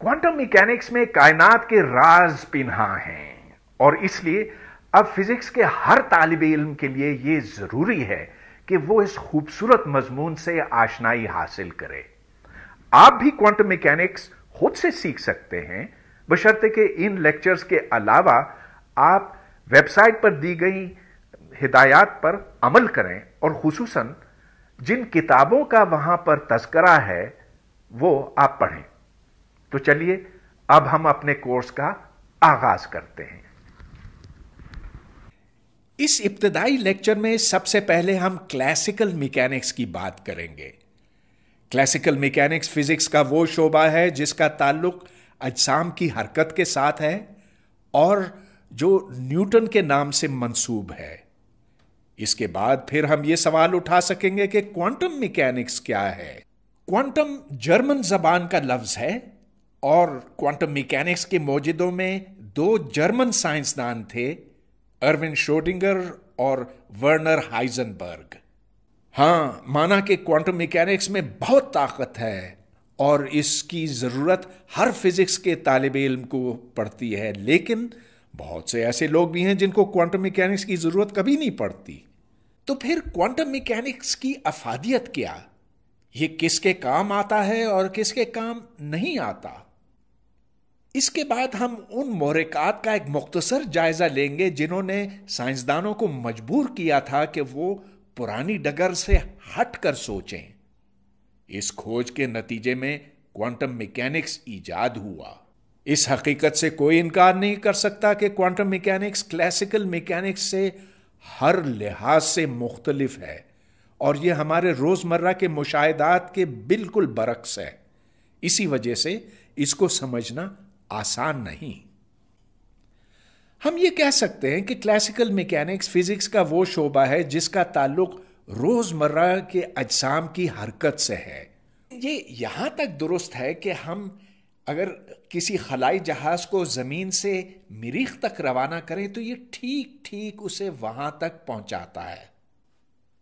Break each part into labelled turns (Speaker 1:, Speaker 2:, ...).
Speaker 1: Quantum mechanics में कायनात के राज पिन्हा हैं और इसलिए अब फिजिक्स के हर तालब इल्म के लिए यह जरूरी है कि वो इस खूबसूरत मजमून से आशनाई हासिल करे आप भी क्वांटम मैकेनिक्स खुद से सीख सकते हैं बशर्ते के इन लेक्चर्स के अलावा आप वेबसाइट पर दी गई हिदायत पर अमल करें और खसूसन जिन किताबों का वहां पर तस्करा है वो आप पढ़ें तो चलिए अब हम अपने कोर्स का आगाज करते हैं इस इब्तदाई लेक्चर में सबसे पहले हम क्लासिकल मैकेनिक्स की बात करेंगे क्लासिकल मैकेनिक्स फिजिक्स का वो शोबा है जिसका ताल्लुक अजसाम की हरकत के साथ है और जो न्यूटन के नाम से मंसूब है इसके बाद फिर हम ये सवाल उठा सकेंगे कि क्वांटम मैकेनिक्स क्या है क्वांटम जर्मन जबान का लफ्ज है और क्वांटम मैकेनिक्स के मौजूदों में दो जर्मन साइंसदान थे अर्विन शोडिंगर और वर्नर हाइजनबर्ग हां माना कि क्वांटम मैकेनिक्स में बहुत ताकत है और इसकी ज़रूरत हर फिज़िक्स के तालब इल्म को पड़ती है लेकिन बहुत से ऐसे लोग भी हैं जिनको क्वांटम मैकेनिक्स की जरूरत कभी नहीं पड़ती तो फिर क्वांटम मैकेनिक्स की अफादियत क्या ये किसके काम आता है और किसके काम नहीं आता इसके बाद हम उन मोरक़ात का एक मुख्तसर जायज़ा लेंगे जिन्होंने साइंसदानों को मजबूर किया था कि वो पुरानी डगर से हट कर सोचें इस खोज के नतीजे में क्वांटम मैकेनिक्स ईजाद हुआ इस हकीकत से कोई इनकार नहीं कर सकता कि क्वांटम मैकेनिक्स क्लासिकल मैकेनिक्स से हर लिहाज से मुख्तलिफ है और ये हमारे रोज़मर्रा के मुशाहदात के बिल्कुल बरक्स है इसी वजह से इसको समझना आसान नहीं हम ये कह सकते हैं कि क्लासिकल मैकेनिक्स फिज़िक्स का वो शोबा है जिसका ताल्लुक रोज़मर्रा के अजसाम की हरकत से है ये यहां तक दुरुस्त है कि हम अगर किसी खलाई जहाज को ज़मीन से मरीख तक रवाना करें तो ये ठीक ठीक उसे वहां तक पहुंचाता है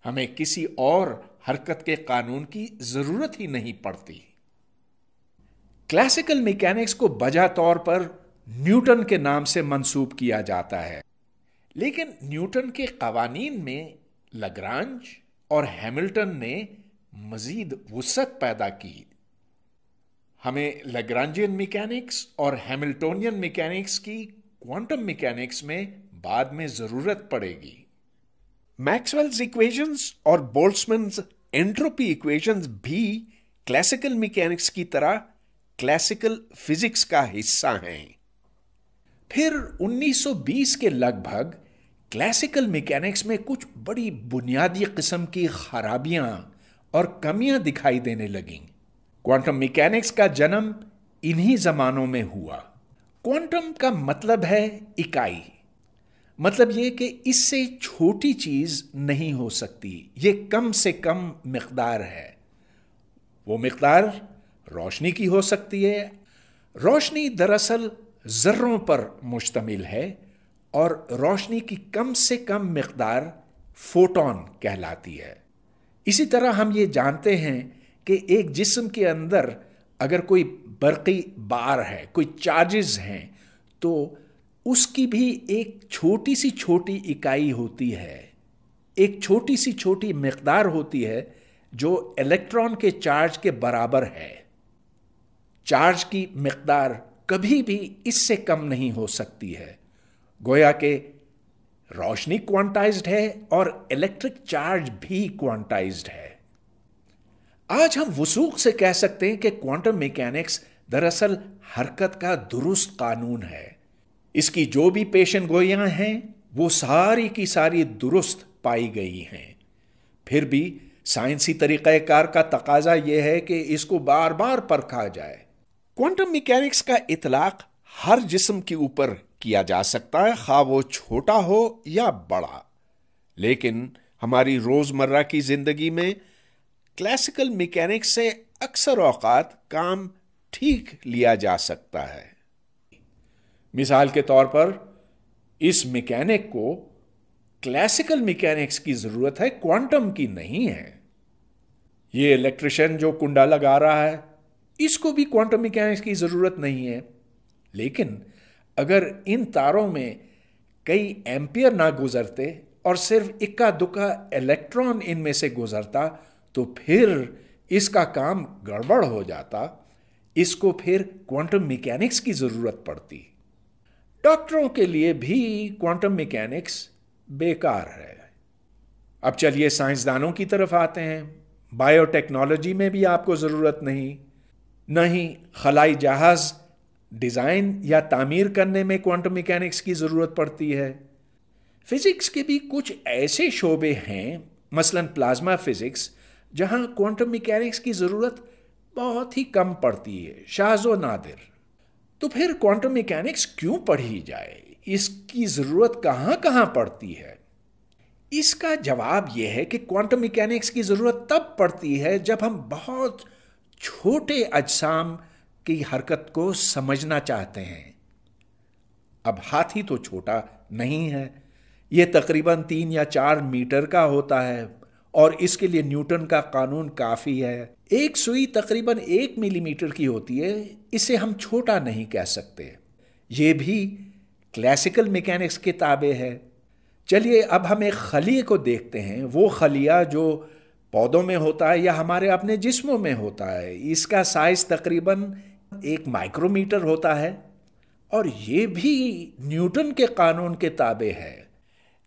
Speaker 1: हमें किसी और हरकत के कानून की ज़रूरत ही नहीं पड़ती क्लासिकल मैकेनिक्स को बजा तौर पर न्यूटन के नाम से मंसूब किया जाता है लेकिन न्यूटन के कवानीन में लग्रांज और हैमिल्टन ने मजीद वसत पैदा की हमें लग्रांजियन मैकेनिक्स और हैमिल्टोनियन मैकेनिक्स की क्वांटम मैकेनिक्स में बाद में जरूरत पड़ेगी मैक्सवेल्स इक्वेशंस और बोल्ट्समैन एंट्रोपी इक्वेशंस भी क्लासिकल मैकेनिक्स की तरह क्लासिकल फिजिक्स का हिस्सा हैं फिर 1920 के लगभग क्लासिकल मैकेनिक्स में कुछ बड़ी बुनियादी किस्म की खराबियां और कमियां दिखाई देने लगीं क्वांटम मैकेनिक्स का जन्म इन्हीं जमानों में हुआ क्वांटम का मतलब है इकाई मतलब ये कि इससे छोटी चीज़ नहीं हो सकती ये कम से कम मकदार है वो मकदार रोशनी की हो सकती है रोशनी दरअसल ज़र्रों पर मुश्तमिल है और रोशनी की कम से कम मकदार फोटोन कहलाती है इसी तरह हम ये जानते हैं कि एक जिस्म के अंदर अगर कोई बरकी बार है कोई चार्जेस हैं तो उसकी भी एक छोटी सी छोटी इकाई होती है एक छोटी सी छोटी मकदार होती है जो इलेक्ट्रॉन के चार्ज के बराबर है चार्ज की मकदार कभी भी इससे कम नहीं हो सकती है गोया के रोशनी क्वांटाइज्ड है और इलेक्ट्रिक चार्ज भी क्वांटाइज्ड है आज हम वसूख से कह सकते हैं कि क्वांटम मैकेनिक्स दरअसल हरकत का दुरुस्त कानून है इसकी जो भी पेशन गोयाँ हैं वो सारी की सारी दुरुस्त पाई गई हैं फिर भी साइंसी तरीक़ाकार का तकाजा यह है कि इसको बार बार परखा जाए क्वांटम मैकेनिक्स का इतलाक हर जिस्म के ऊपर किया जा सकता है खा वो छोटा हो या बड़ा लेकिन हमारी रोज़मर्रा की ज़िंदगी में क्लासिकल मैकेनिक्स से अक्सर औकात काम ठीक लिया जा सकता है मिसाल के तौर पर इस मैकेनिक को क्लासिकल मैकेनिक्स की ज़रूरत है क्वांटम की नहीं है यह इलेक्ट्रिशियन जो कुंडा लगा रहा है इसको भी क्वांटम मैकेनिक्स की ज़रूरत नहीं है लेकिन अगर इन तारों में कई एम्पियर ना गुजरते और सिर्फ इक्का दुक्का इलेक्ट्रॉन इनमें से गुजरता तो फिर इसका काम गड़बड़ हो जाता इसको फिर क्वांटम मैकेनिक्स की ज़रूरत पड़ती डॉक्टरों के लिए भी क्वांटम मैकेनिक्स बेकार है अब चलिए साइंसदानों की तरफ आते हैं बायोटेक्नोलॉजी में भी आपको ज़रूरत नहीं नहीं खलाई जहाज़ डिज़ाइन या तामीर करने में क्वांटम मैकेनिक्स की ज़रूरत पड़ती है फिज़िक्स के भी कुछ ऐसे शोबे हैं मसलन प्लाज्मा फिज़िक्स जहां क्वांटम मैकेनिक्स की ज़रूरत बहुत ही कम पड़ती है शाहजो नादिर तो फिर क्वांटम मैकेनिक्स क्यों पढ़ी जाए इसकी ज़रूरत कहाँ कहाँ पड़ती है इसका जवाब यह है कि क्वांटम मैकेनिक्स की ज़रूरत तब पड़ती है जब हम बहुत छोटे अजसाम की हरकत को समझना चाहते हैं अब हाथी तो छोटा नहीं है ये तकरीबन तीन या चार मीटर का होता है और इसके लिए न्यूटन का कानून काफ़ी है एक सुई तकरीबन एक मिलीमीटर की होती है इसे हम छोटा नहीं कह सकते ये भी क्लासिकल मैकेनिक्स के ताबे है चलिए अब हम एक खलिए को देखते हैं वो खलिया जो पौधों में होता है या हमारे अपने जिस्मों में होता है इसका साइज़ तकरीबन एक माइक्रोमीटर होता है और ये भी न्यूटन के कानून के ताबे है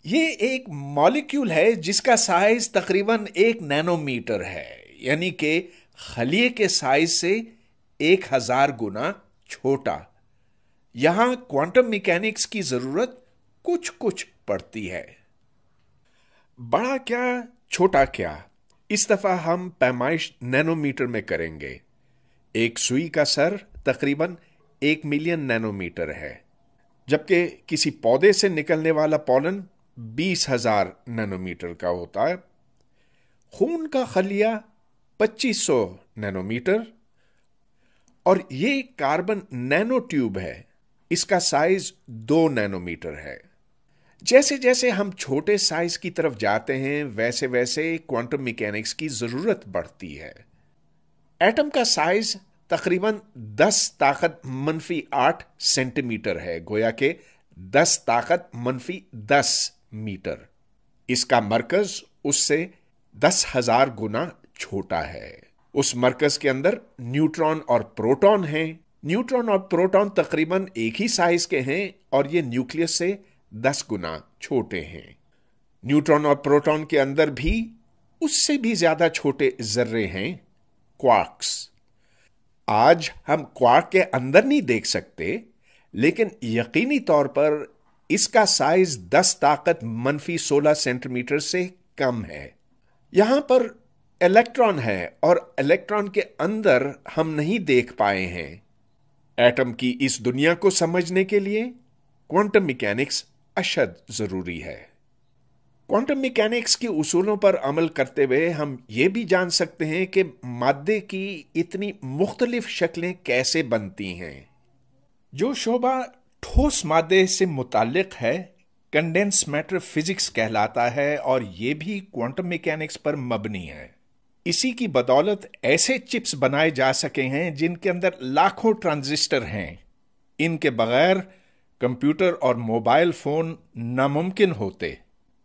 Speaker 1: ये एक मॉलिक्यूल है जिसका साइज तकरीबन एक नैनोमीटर है यानी कि खलिए के साइज से एक हजार गुना छोटा यहां क्वांटम मैकेनिक्स की जरूरत कुछ कुछ पड़ती है बड़ा क्या छोटा क्या इस दफा हम पैमाइश नैनोमीटर में करेंगे एक सुई का सर तकरीबन एक मिलियन नैनोमीटर है जबकि किसी पौधे से निकलने वाला पॉलन बीस हजार नैनोमीटर का होता है खून का खलिया 2500 नैनोमीटर और ये कार्बन नैनो ट्यूब है इसका साइज दो नैनोमीटर है जैसे जैसे हम छोटे साइज की तरफ जाते हैं वैसे वैसे क्वांटम मैकेनिक्स की ज़रूरत बढ़ती है एटम का साइज तकरीबन 10 ताकत मनफी 8 सेंटीमीटर है गोया के 10 ताकत मनफी मीटर इसका मरकज उससे दस हजार गुना छोटा है उस मरकज के अंदर न्यूट्रॉन और प्रोटॉन हैं न्यूट्रॉन और प्रोटॉन तकरीबन एक ही साइज के हैं और ये न्यूक्लियस से दस गुना छोटे हैं न्यूट्रॉन और प्रोटॉन के अंदर भी उससे भी ज्यादा छोटे जर्रे हैं क्वार्क्स आज हम क्वार्क के अंदर नहीं देख सकते लेकिन यकीनी तौर पर इसका साइज 10 ताकत मनफी 16 सेंटीमीटर से कम है यहां पर इलेक्ट्रॉन है और इलेक्ट्रॉन के अंदर हम नहीं देख पाए हैं एटम की इस दुनिया को समझने के लिए क्वांटम मैकेनिक्स अशद जरूरी है क्वांटम मैकेनिक्स के उसूलों पर अमल करते हुए हम ये भी जान सकते हैं कि मादे की इतनी मुख्तलिफ शक्लें कैसे बनती हैं जो शोभा ठोस मादे से मुतालिक है कंडेंस मैटर फिजिक्स कहलाता है और ये भी क्वांटम मैकेनिक्स पर मबनी है इसी की बदौलत ऐसे चिप्स बनाए जा सके हैं जिनके अंदर लाखों ट्रांजिस्टर हैं इनके बगैर कंप्यूटर और मोबाइल फ़ोन नामुमकिन होते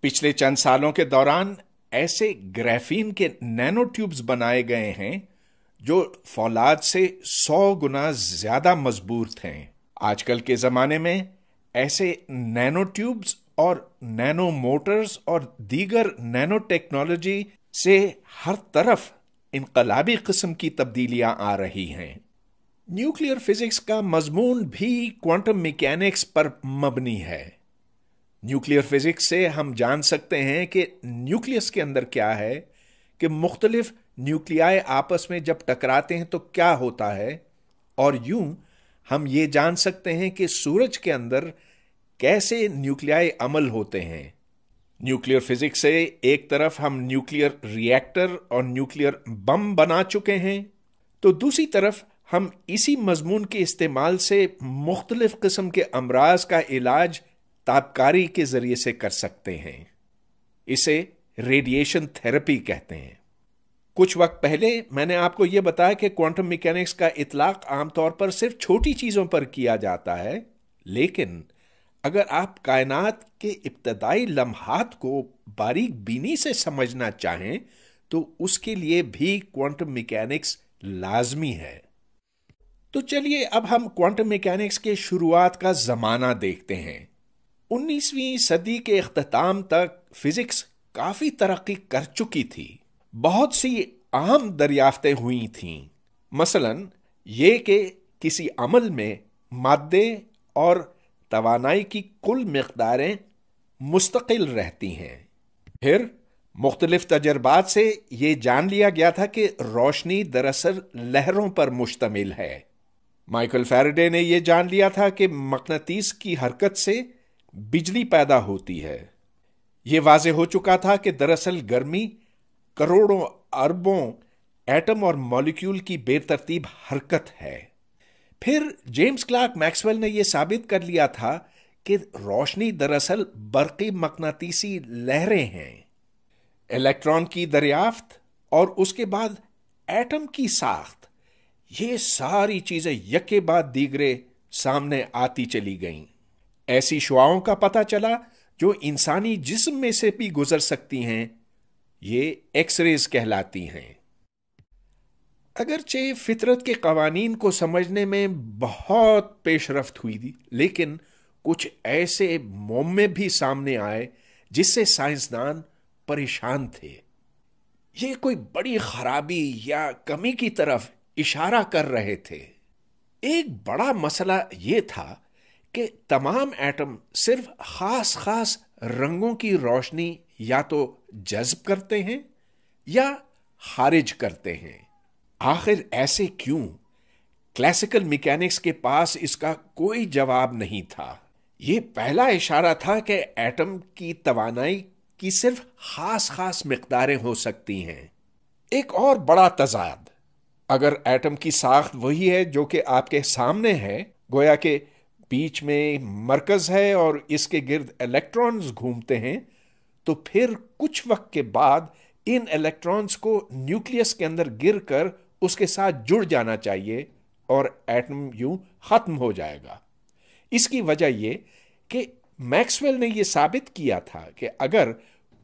Speaker 1: पिछले चंद सालों के दौरान ऐसे ग्रेफीन के नैनो ट्यूब्स बनाए गए हैं जो फौलाद से सौ गुना ज़्यादा मजबूत हैं आजकल के ज़माने में ऐसे नैनो ट्यूब्स और नैनो मोटर्स और दीगर नैनो टेक्नोलॉजी से हर तरफ इनकलाबी किस्म की तब्दीलियां आ रही हैं न्यूक्लियर फिजिक्स का मजमून भी क्वांटम मैकेनिक्स पर मबनी है न्यूक्लियर फिजिक्स से हम जान सकते हैं कि न्यूक्लियस के अंदर क्या है कि मुख्तलिफ न्यूक्लियाए आपस में जब टकराते हैं तो क्या होता है और यूं हम ये जान सकते हैं कि सूरज के अंदर कैसे न्यूक्लियाई अमल होते हैं न्यूक्लियर फिजिक्स से एक तरफ हम न्यूक्लियर रिएक्टर और न्यूक्लियर बम बना चुके हैं तो दूसरी तरफ हम इसी मजमून के इस्तेमाल से मुख्तलिफ़ किस्म के अमराज का इलाज ताबकारी के ज़रिए से कर सकते हैं इसे रेडिएशन थेरेपी कहते हैं कुछ वक्त पहले मैंने आपको यह बताया कि क्वांटम मैकेनिक्स का इतलाक आमतौर पर सिर्फ छोटी चीज़ों पर किया जाता है लेकिन अगर आप कायनात के इब्तदाई लम्हात को बारीक बीनी से समझना चाहें तो उसके लिए भी क्वांटम मैकेनिक्स लाजमी है तो चलिए अब हम क्वांटम मैकेनिक्स के शुरुआत का ज़माना देखते हैं 19वीं सदी के अख्ताम तक फिज़िक्स काफ़ी तरक्की कर चुकी थी बहुत सी आम दरियाफ्तें हुई थीं मसलन ये कि किसी अमल में मादे और तोानाई की कुल मकदारें मुस्तकिल रहती हैं फिर मुख्तलिफ तजर्बात से ये जान लिया गया था कि रोशनी दरअसल लहरों पर मुश्तमिल है माइकल फैरडे ने यह जान लिया था कि मकनतीस की हरकत से बिजली पैदा होती है ये वाज हो चुका था कि दरअसल गर्मी करोड़ों अरबों एटम और मॉलिक्यूल की बेतरतीब हरकत है फिर जेम्स क्लार्क मैक्सवेल ने यह साबित कर लिया था कि रोशनी दरअसल बरकी मकनातीसी लहरें हैं इलेक्ट्रॉन की दरियाफ्त और उसके बाद एटम की साख्त ये सारी चीजें यके बाद दीगरे सामने आती चली गईं। ऐसी शुआओं का पता चला जो इंसानी जिस्म में से भी गुजर सकती हैं ये एक्सरेज कहलाती हैं अगरचे फितरत के कवानीन को समझने में बहुत पेशरफ्त हुई थी लेकिन कुछ ऐसे मोमे भी सामने आए जिससे साइंसदान परेशान थे ये कोई बड़ी खराबी या कमी की तरफ इशारा कर रहे थे एक बड़ा मसला ये था कि तमाम एटम सिर्फ खास खास रंगों की रोशनी या तो जज्ब करते हैं या खारिज करते हैं आखिर ऐसे क्यों क्लासिकल मैकेनिक्स के पास इसका कोई जवाब नहीं था ये पहला इशारा था कि एटम की तवानाई की सिर्फ खास खास मकदारें हो सकती हैं एक और बड़ा तजाद अगर एटम की साख्त वही है जो कि आपके सामने है गोया के बीच में मरकज है और इसके गिर्द इलेक्ट्रॉन्स घूमते हैं तो फिर कुछ वक्त के बाद इन इलेक्ट्रॉन्स को न्यूक्लियस के अंदर गिरकर उसके साथ जुड़ जाना चाहिए और एटम यूं ख़त्म हो जाएगा इसकी वजह ये कि मैक्सवेल ने ये साबित किया था कि अगर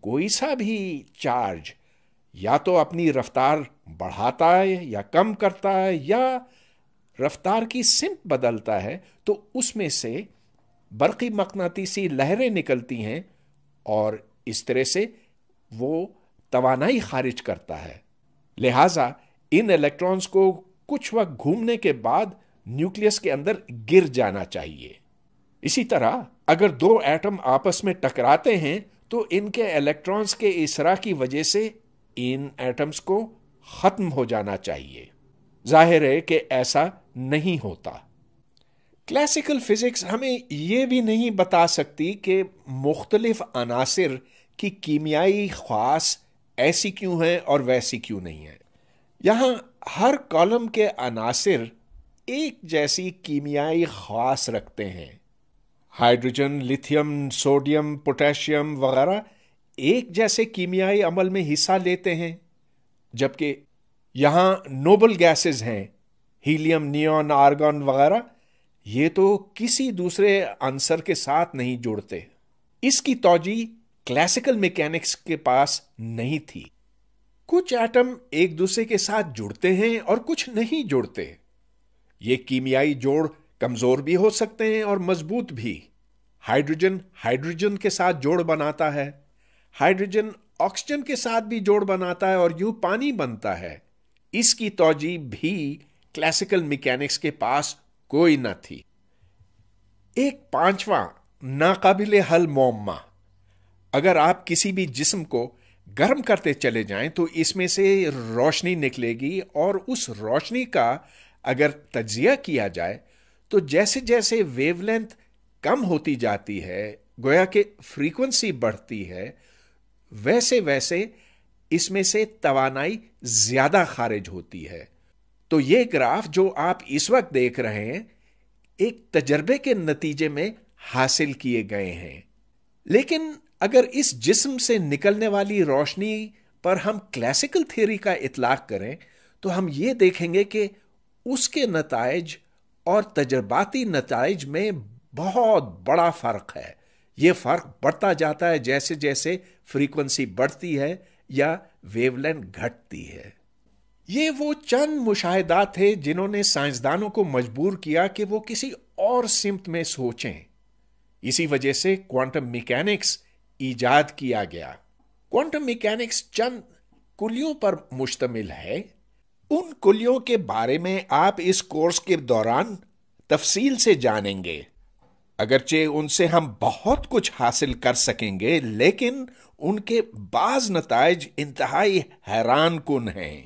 Speaker 1: कोई सा भी चार्ज या तो अपनी रफ्तार बढ़ाता है या कम करता है या रफ्तार की सिंप बदलता है तो उसमें से बरक़ी मकनातीसी लहरें निकलती हैं और इस तरह से वो तवानाई खारिज करता है लिहाजा इन इलेक्ट्रॉन्स को कुछ वक्त घूमने के बाद न्यूक्लियस के अंदर गिर जाना चाहिए इसी तरह अगर दो एटम आपस में टकराते हैं तो इनके इलेक्ट्रॉन्स के इसरा की वजह से इन एटम्स को ख़त्म हो जाना चाहिए जाहिर है कि ऐसा नहीं होता क्लासिकल फिज़िक्स हमें यह भी नहीं बता सकती कि मुख्तलिफ अनासर कि कीमियाई ख्वास ऐसी क्यों हैं और वैसी क्यों नहीं है यहाँ हर कॉलम के अनासर एक जैसी कीमियाई ख्वास रखते हैं हाइड्रोजन लिथियम सोडियम पोटेशियम वगैरह एक जैसे कीमियाई अमल में हिस्सा लेते हैं जबकि यहाँ नोबल गैसेस हैं हीलियम नियॉन आर्गन वगैरह ये तो किसी दूसरे आंसर के साथ नहीं जुड़ते इसकी तोजी क्लासिकल मैकेनिक्स के पास नहीं थी कुछ एटम एक दूसरे के साथ जुड़ते हैं और कुछ नहीं जुड़ते ये कीमियाई जोड़ कमजोर भी हो सकते हैं और मजबूत भी हाइड्रोजन हाइड्रोजन के साथ जोड़ बनाता है हाइड्रोजन ऑक्सीजन के साथ भी जोड़ बनाता है और यूं पानी बनता है इसकी तोजी भी क्लासिकल मैकेनिक्स के पास कोई न थी एक पांचवा नाकाबिल हल मोम्मा अगर आप किसी भी जिस्म को गर्म करते चले जाएं तो इसमें से रोशनी निकलेगी और उस रोशनी का अगर तजिया किया जाए तो जैसे जैसे वेवलेंथ कम होती जाती है गोया के फ्रीक्वेंसी बढ़ती है वैसे वैसे इसमें से तवानाई ज़्यादा खारिज होती है तो ये ग्राफ जो आप इस वक्त देख रहे हैं एक तजर्बे के नतीजे में हासिल किए गए हैं लेकिन अगर इस जिस्म से निकलने वाली रोशनी पर हम क्लासिकल थ्योरी का इतलाक करें तो हम ये देखेंगे कि उसके नतज और तजर्बाती नतज में बहुत बड़ा फ़र्क है ये फ़र्क बढ़ता जाता है जैसे जैसे फ्रीक्वेंसी बढ़ती है या वेवलेंथ घटती है ये वो चंद मुशाहदा थे जिन्होंने साइंसदानों को मजबूर किया कि वो किसी और सिमत में सोचें इसी वजह से क्वांटम मैकेनिक्स ईजाद किया गया क्वांटम मैकेनिक्स चंद कुलियों पर मुश्तमिल है उन कुलियों के बारे में आप इस कोर्स के दौरान तफसील से जानेंगे अगरचे उनसे हम बहुत कुछ हासिल कर सकेंगे लेकिन उनके बाज नतज इंतहाई हैरान कन हैं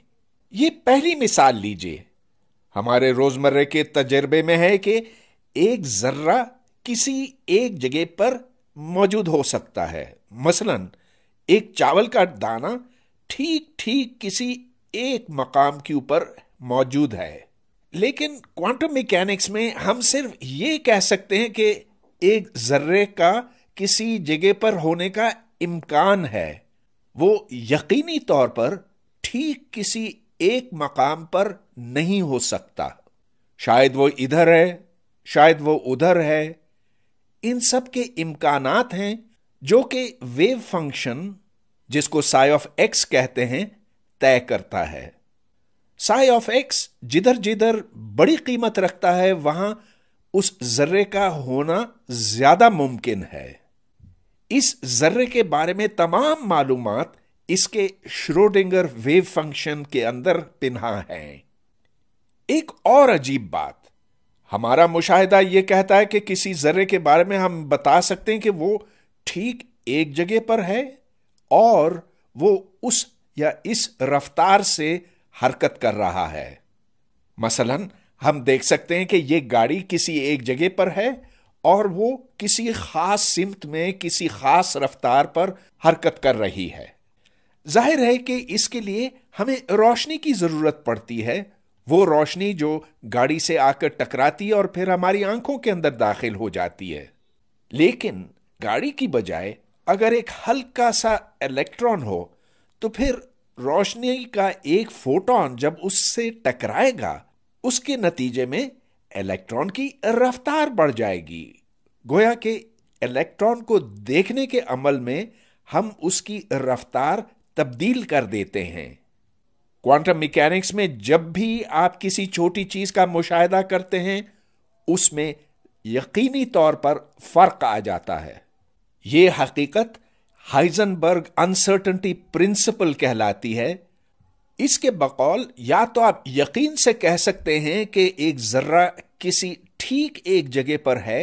Speaker 1: ये पहली मिसाल लीजिए हमारे रोजमर्रे के तजर्बे में है कि एक जर्रा किसी एक जगह पर मौजूद हो सकता है मसलन एक चावल का दाना ठीक ठीक किसी एक मकाम के ऊपर मौजूद है लेकिन क्वांटम मैकेनिक्स में हम सिर्फ ये कह सकते हैं कि एक जर्रे का किसी जगह पर होने का इम्कान है वो यकीनी तौर पर ठीक किसी एक मकाम पर नहीं हो सकता शायद वो इधर है शायद वो उधर है इन सब के इम्कान हैं जो कि वेव फंक्शन जिसको साई ऑफ एक्स कहते हैं तय करता है साई ऑफ एक्स जिधर जिधर बड़ी कीमत रखता है वहां उस जर्रे का होना ज्यादा मुमकिन है इस जर्रे के बारे में तमाम मालूम इसके श्रोडिंगर वेव फंक्शन के अंदर पिन्हा है एक और अजीब बात हमारा मुशाहिदा ये कहता है कि किसी ज़र्रे के बारे में हम बता सकते हैं कि वो ठीक एक जगह पर है और वो उस या इस रफ्तार से हरकत कर रहा है मसलन हम देख सकते हैं कि ये गाड़ी किसी एक जगह पर है और वो किसी ख़ास सिमत में किसी ख़ास रफ्तार पर हरकत कर रही है जाहिर है कि इसके लिए हमें रोशनी की ज़रूरत पड़ती है वो रोशनी जो गाड़ी से आकर टकराती है और फिर हमारी आंखों के अंदर दाखिल हो जाती है लेकिन गाड़ी की बजाय अगर एक हल्का सा इलेक्ट्रॉन हो तो फिर रोशनी का एक फोटोन जब उससे टकराएगा उसके नतीजे में इलेक्ट्रॉन की रफ्तार बढ़ जाएगी गोया के इलेक्ट्रॉन को देखने के अमल में हम उसकी रफ्तार तब्दील कर देते हैं क्वांटम मैकेनिक्स में जब भी आप किसी छोटी चीज का मुशाहिदा करते हैं उसमें यकीनी तौर पर फर्क आ जाता है ये हकीकत हाइजनबर्ग अनसर्टनटी प्रिंसिपल कहलाती है इसके बकौल या तो आप यकीन से कह सकते हैं कि एक जर्रा किसी ठीक एक जगह पर है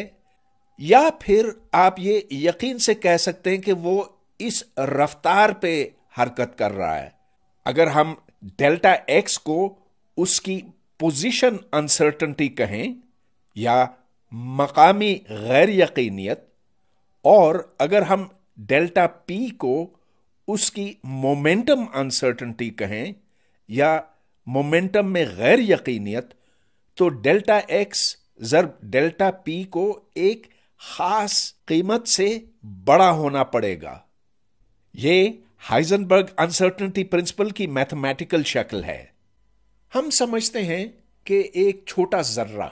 Speaker 1: या फिर आप ये यकीन से कह सकते हैं कि वो इस रफ्तार पे हरकत कर रहा है अगर हम डेल्टा एक्स को उसकी पोजीशन अनसर्टनटी कहें या मकामी गैर यकीनियत और अगर हम डेल्टा पी को उसकी मोमेंटम अनसर्टनटी कहें या मोमेंटम में गैर यकीनियत तो डेल्टा एक्स ज़रब डेल्टा पी को एक खास कीमत से बड़ा होना पड़ेगा ये हाइजनबर्ग अनसर्टनिटी प्रिंसिपल की मैथमेटिकल शक्ल है हम समझते हैं कि एक छोटा जर्रा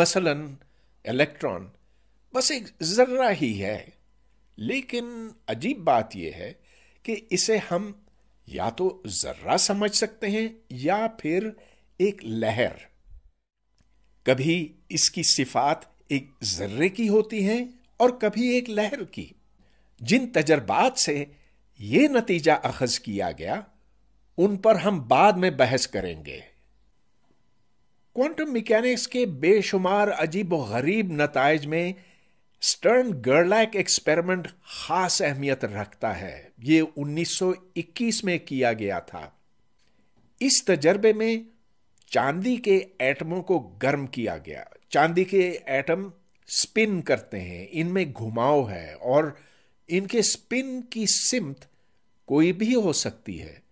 Speaker 1: मसलन इलेक्ट्रॉन बस एक जर्रा ही है लेकिन अजीब बात यह है कि इसे हम या तो जर्रा समझ सकते हैं या फिर एक लहर कभी इसकी सिफात एक जर्रे की होती हैं और कभी एक लहर की जिन तजर्बात से ये नतीजा अखज किया गया उन पर हम बाद में बहस करेंगे क्वांटम मैकेनिक्स के बेशुमार अजीब व गरीब नतज में स्टर्न गर्लैक एक्सपेरिमेंट खास अहमियत रखता है ये 1921 में किया गया था इस तजर्बे में चांदी के एटमों को गर्म किया गया चांदी के एटम स्पिन करते हैं इनमें घुमाव है और इनके स्पिन की सिमत कोई भी हो सकती है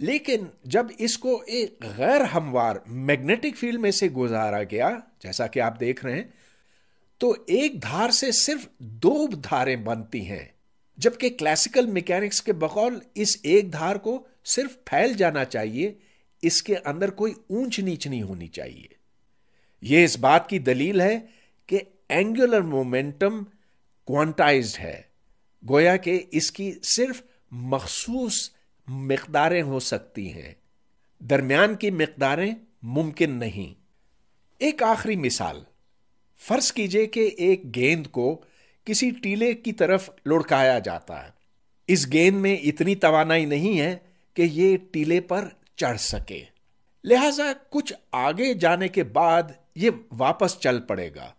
Speaker 1: लेकिन जब इसको एक गैर हमवार मैग्नेटिक फील्ड में से गुजारा गया जैसा कि आप देख रहे हैं तो एक धार से सिर्फ दो धारें बनती हैं जबकि क्लासिकल मैकेनिक्स के बकौल इस एक धार को सिर्फ फैल जाना चाहिए इसके अंदर कोई ऊंच नीच नहीं होनी चाहिए यह इस बात की दलील है कि एंगुलर मोमेंटम क्वांटाइज्ड है गोया कि इसकी सिर्फ मखसूस मकदारें हो सकती हैं दरमियान की मकदारें मुमकिन नहीं एक आखिरी मिसाल फर्ज कीजिए कि एक गेंद को किसी टीले की तरफ लुढ़काया जाता है इस गेंद में इतनी तवानाई नहीं है कि ये टीले पर चढ़ सके लिहाजा कुछ आगे जाने के बाद ये वापस चल पड़ेगा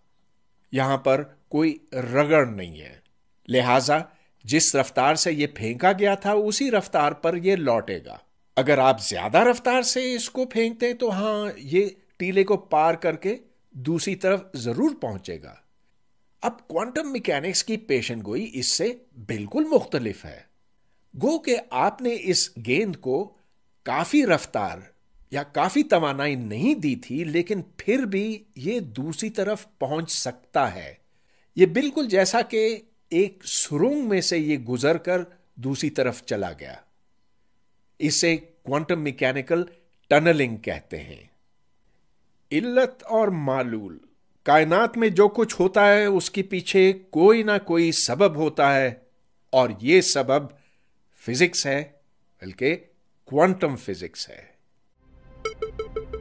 Speaker 1: यहाँ पर कोई रगड़ नहीं है लिहाजा जिस रफ्तार से यह फेंका गया था उसी रफ्तार पर यह लौटेगा अगर आप ज्यादा रफ्तार से इसको फेंकते हैं तो हाँ ये टीले को पार करके दूसरी तरफ जरूर पहुंचेगा अब क्वांटम मैकेनिक्स की पेशन गोई इससे बिल्कुल मुख्तलिफ है गो के आपने इस गेंद को काफी रफ्तार या काफी तोानाई नहीं दी थी लेकिन फिर भी ये दूसरी तरफ पहुंच सकता है ये बिल्कुल जैसा कि एक सुरुंग में से ये गुजरकर दूसरी तरफ चला गया इसे क्वांटम मैकेनिकल टनलिंग कहते हैं इल्लत और मालूल कायनात में जो कुछ होता है उसके पीछे कोई ना कोई सबब होता है और ये सबब फिजिक्स है बल्कि क्वांटम फिजिक्स है